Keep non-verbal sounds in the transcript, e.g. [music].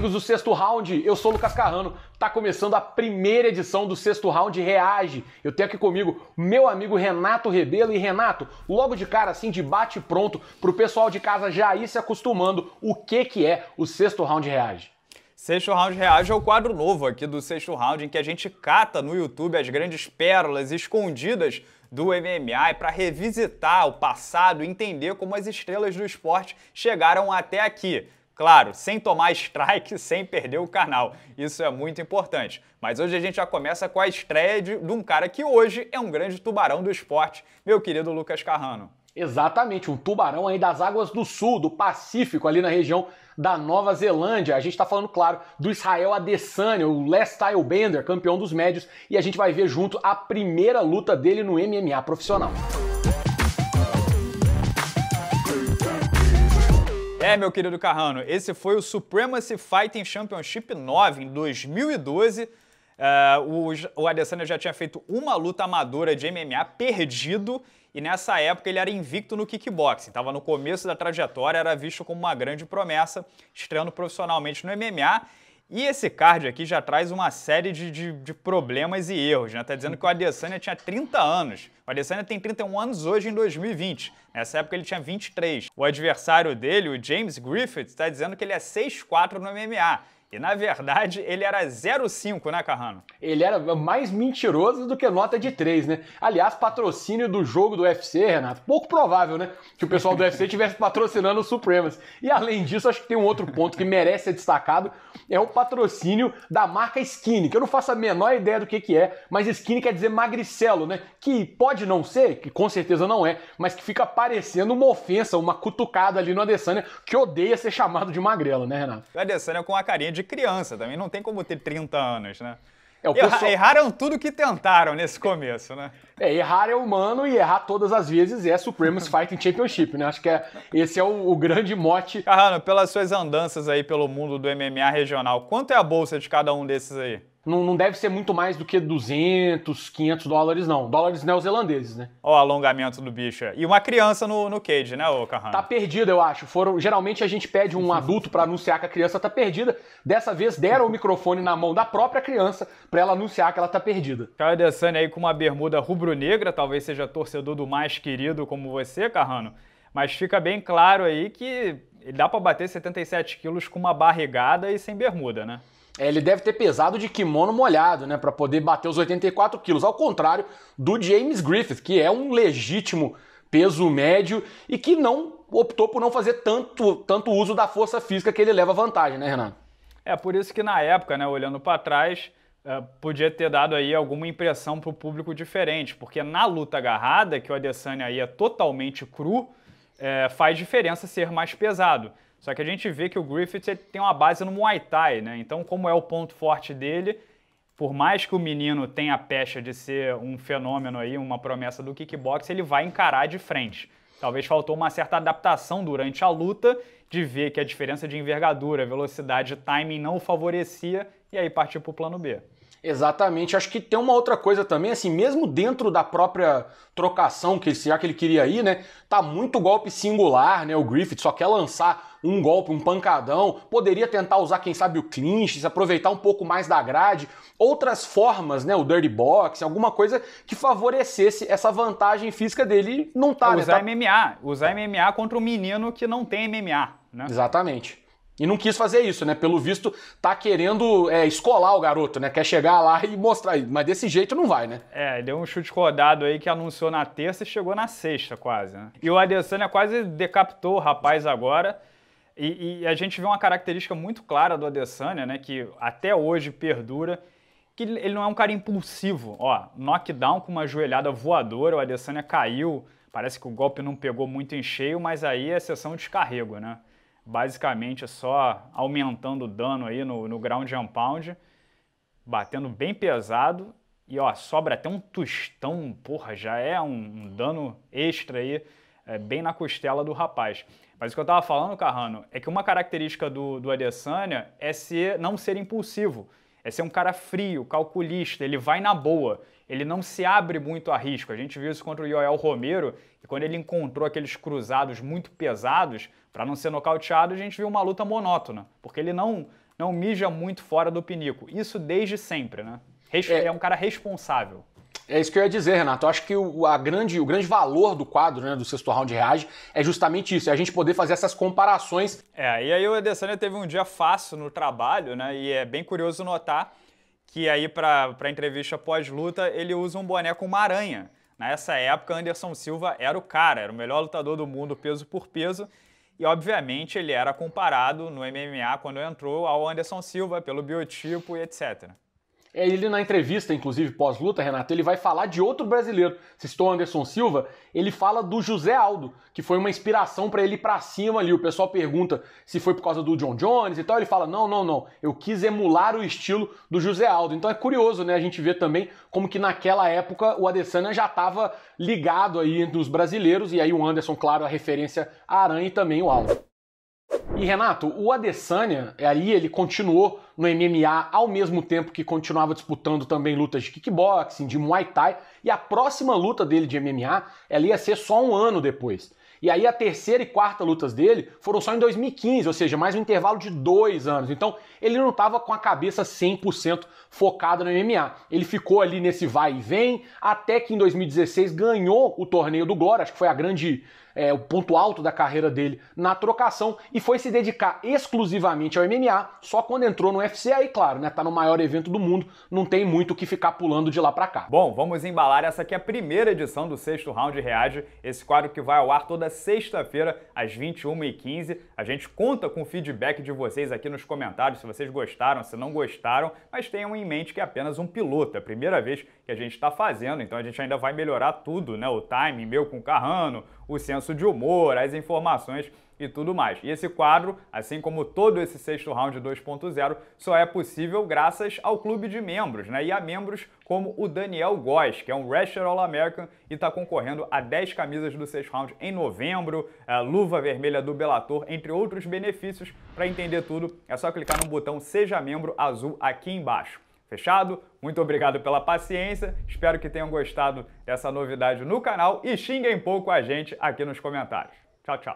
amigos do Sexto Round, eu sou o Lucas Carrano. Tá começando a primeira edição do Sexto Round Reage. Eu tenho aqui comigo meu amigo Renato Rebelo e Renato, logo de cara assim de bate pronto pro pessoal de casa já ir se acostumando o que que é o Sexto Round Reage. Sexto Round Reage é o quadro novo aqui do Sexto Round, em que a gente cata no YouTube as grandes pérolas escondidas do MMA para revisitar o passado e entender como as estrelas do esporte chegaram até aqui. Claro, sem tomar [laughs] strike, sem perder o canal. Isso é muito importante. Mas hoje a gente já começa com a estreia de, de um cara que hoje é um grande tubarão do esporte, meu querido Lucas Carrano. Exatamente, um tubarão aí das águas do sul, do Pacífico, ali na região da Nova Zelândia. A gente está falando, claro, do Israel Adesanya, o Style Bender, campeão dos médios, e a gente vai ver junto a primeira luta dele no MMA profissional. É, meu querido Carrano, esse foi o Supremacy Fighting Championship 9 em 2012. Uh, é, o, o Adesanya já tinha feito uma luta amadora de MMA perdido e nessa época ele era invicto no kickboxing. Estava no começo da trajetória, era visto como uma grande promessa, estreando profissionalmente no MMA e esse card aqui já traz uma série de, de, de problemas e erros. Está né? dizendo que o Adesanya tinha 30 anos. O Adesanya tem 31 anos hoje em 2020. Nessa época ele tinha 23. O adversário dele, o James Griffith, está dizendo que ele é 6'4 no MMA. E na verdade ele era 0,5, né, Carrano? Ele era mais mentiroso do que nota de 3, né? Aliás, patrocínio do jogo do UFC, Renato, pouco provável, né? Que o pessoal do UFC estivesse patrocinando o Supremas. E além disso, acho que tem um outro ponto que merece ser destacado: é o patrocínio da marca Skinny, que eu não faço a menor ideia do que, que é, mas Skinny quer dizer magricelo, né? Que pode não ser, que com certeza não é, mas que fica parecendo uma ofensa, uma cutucada ali no Adesanya, que odeia ser chamado de magrelo, né, Renato? O Adesanya com a carinha de de criança também, não tem como ter 30 anos, né? É, pessoal... Erraram tudo que tentaram nesse começo, né? É, errar é humano e errar todas as vezes é supremos [laughs] Fighting Championship, né? Acho que é, esse é o, o grande mote. Carrano, pelas suas andanças aí pelo mundo do MMA regional, quanto é a bolsa de cada um desses aí? Não, não, deve ser muito mais do que 200, 500 dólares, não. Dólares neozelandeses, né? Ó, o alongamento do bicho. E uma criança no, no cage, né, ô Carrano? Tá perdida, eu acho. Foram, geralmente a gente pede um [laughs] adulto para anunciar que a criança tá perdida. Dessa vez deram o microfone na mão da própria criança para ela anunciar que ela tá perdida. Caio Desani aí com uma bermuda rubro rubro-negra, talvez seja torcedor do mais querido como você, Carrano, mas fica bem claro aí que dá para bater 77 quilos com uma barrigada e sem bermuda, né? É, ele deve ter pesado de kimono molhado, né, para poder bater os 84 quilos, ao contrário do James Griffith, que é um legítimo peso médio e que não optou por não fazer tanto, tanto uso da força física que ele leva vantagem, né, Renato? É por isso que na época, né, olhando para trás, ah, podia ter dado aí alguma impressão para o público diferente, porque na luta agarrada, que o Adesanya aí é totalmente cru, é, faz diferença ser mais pesado. Só que a gente vê que o Griffith tem uma base no Muay Thai, né? Então, como é o ponto forte dele, por mais que o menino tenha a pecha de ser um fenômeno aí, uma promessa do kickbox, ele vai encarar de frente. Talvez faltou uma certa adaptação durante a luta de ver que a diferença de envergadura, velocidade e timing não o favorecia e aí partiu para o plano B. Exatamente. Acho que tem uma outra coisa também, assim, mesmo dentro da própria trocação, que já que ele queria ir, né? Tá muito golpe singular, né? O Griffith só quer lançar um golpe, um pancadão. Poderia tentar usar, quem sabe, o clinch, se aproveitar um pouco mais da grade. Outras formas, né? O dirty box, alguma coisa que favorecesse essa vantagem física dele. Não tá, é né, usar né? Tá... MMA. Usar MMA contra um menino que não tem MMA, né? Exatamente. E não quis fazer isso, né? Pelo visto, tá querendo é, escolar o garoto, né? Quer chegar lá e mostrar. Mas desse jeito não vai, né? É, deu um chute rodado aí que anunciou na terça e chegou na sexta, quase, né? E o Adesanya quase decapitou o rapaz agora. E, e, a gente vê uma característica muito clara do Adesanya, né? Que até hoje perdura. Que ele não é um cara impulsivo. Ó, knockdown com uma joelhada voadora, o Adesanya caiu. Parece que o golpe não pegou muito em cheio, mas aí é sessão de descarrego, né? basicamente é só aumentando o dano aí no, no ground and pound, batendo bem pesado e ó, sobra até um tostão, porra, já é um, um dano extra aí, é, bem na costela do rapaz. Mas o que eu tava falando, Carrano, é que uma característica do, do Adesanya é ser, não ser impulsivo é ser um cara frio, calculista, ele vai na boa, ele não se abre muito a risco. A gente viu isso contra o Yoel Romero, E quando ele encontrou aqueles cruzados muito pesados, para não ser nocauteado, a gente viu uma luta monótona, porque ele não, não mija muito fora do pinico. Isso desde sempre, né? Respe é, é um cara responsável. É isso que eu ia dizer, Renato. Eu acho que o, a grande, o grande valor do quadro né, do sexto round reage é justamente isso, é a gente poder fazer essas comparações. É, e aí o Adesanya teve um dia fácil no trabalho, né? E é bem curioso notar que aí para a entrevista pós-luta ele usa um boné com uma aranha. Nessa época, Anderson Silva era o cara, era o melhor lutador do mundo peso por peso. E, obviamente, ele era comparado no MMA, quando entrou, ao Anderson Silva, pelo biotipo e etc. É ele, na entrevista, inclusive pós-luta, Renato, ele vai falar de outro brasileiro. Se estou Anderson Silva, ele fala do José Aldo, que foi uma inspiração para ele ir para cima ali. O pessoal pergunta se foi por causa do John Jones e tal. Ele fala: não, não, não. Eu quis emular o estilo do José Aldo. Então é curioso, né? A gente vê também como que naquela época o Adesanya já estava ligado aí entre os brasileiros. E aí o Anderson, claro, a referência à Aranha e também o Aldo. E Renato, o Adesanya, é ali ele continuou no MMA ao mesmo tempo que continuava disputando também lutas de kickboxing, de Muay Thai, e a próxima luta dele de MMA, ela ia ser só um ano depois. E aí a terceira e quarta lutas dele foram só em 2015, ou seja, mais um intervalo de dois anos. Então ele não estava com a cabeça 100% focada no MMA. Ele ficou ali nesse vai e vem, até que em 2016 ganhou o torneio do Glória, acho que foi a grande é, o ponto alto da carreira dele na trocação e foi se dedicar exclusivamente ao MMA, só quando entrou no UFC, aí claro, né, tá no maior evento do mundo, não tem muito o que ficar pulando de lá para cá. Bom, vamos embalar essa aqui é a primeira edição do Sexto Round Reage, esse quadro que vai ao ar toda sexta-feira às 21h15. A gente conta com o feedback de vocês aqui nos comentários, se vocês gostaram, se não gostaram, mas tenham em mente que é apenas um piloto, é a primeira vez que a gente está fazendo, então a gente ainda vai melhorar tudo, né? O time meu com o Carrano, o senso de humor, as informações e tudo mais. E esse quadro, assim como todo esse sexto round 2.0, só é possível graças ao clube de membros, né? E a membros como o Daniel Góes, que é um Wrestler All-American e está concorrendo a 10 camisas do sexto round em novembro, a luva vermelha do Bellator, entre outros benefícios. Para entender tudo, é só clicar no botão Seja Membro azul aqui embaixo. Fechado? Muito obrigado pela paciência, espero que tenham gostado dessa novidade no canal e xinguem pouco a gente aqui nos comentários. Tchau, tchau!